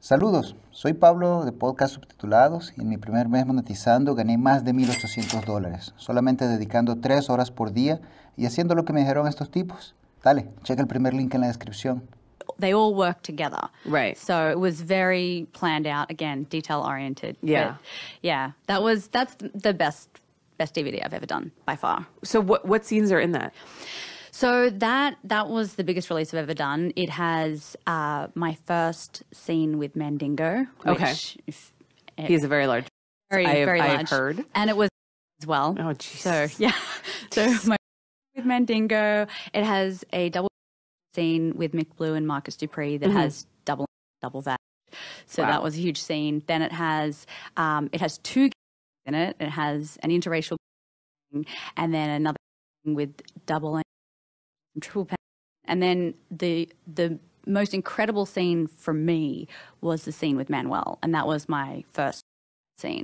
Saludos, soy Pablo de Podcast Subtitulados y en mi primer mes monetizando gané más de 1.800 dólares, solamente dedicando 3 horas por día y haciendo lo que me dijeron estos tipos. Dale, checa el primer link en la descripción. They all work together. Right. So it was very planned out, again, detail oriented. Yeah. yeah, that was, that's the best, best DVD I've ever done by far. So what, what scenes are in that? So that that was the biggest release I've ever done. It has uh, my first scene with Mandingo. okay, is, eh, he's a very large. Very have, very large. I've heard, and it was as well. Oh, geez. so yeah, so my with Mandingo. It has a double scene with Mick Blue and Marcus Dupree that mm-hmm. has double double that. So wow. that was a huge scene. Then it has um, it has two in it. It has an interracial and then another with double triple pen. And then the the most incredible scene for me was the scene with Manuel, and that was my first scene.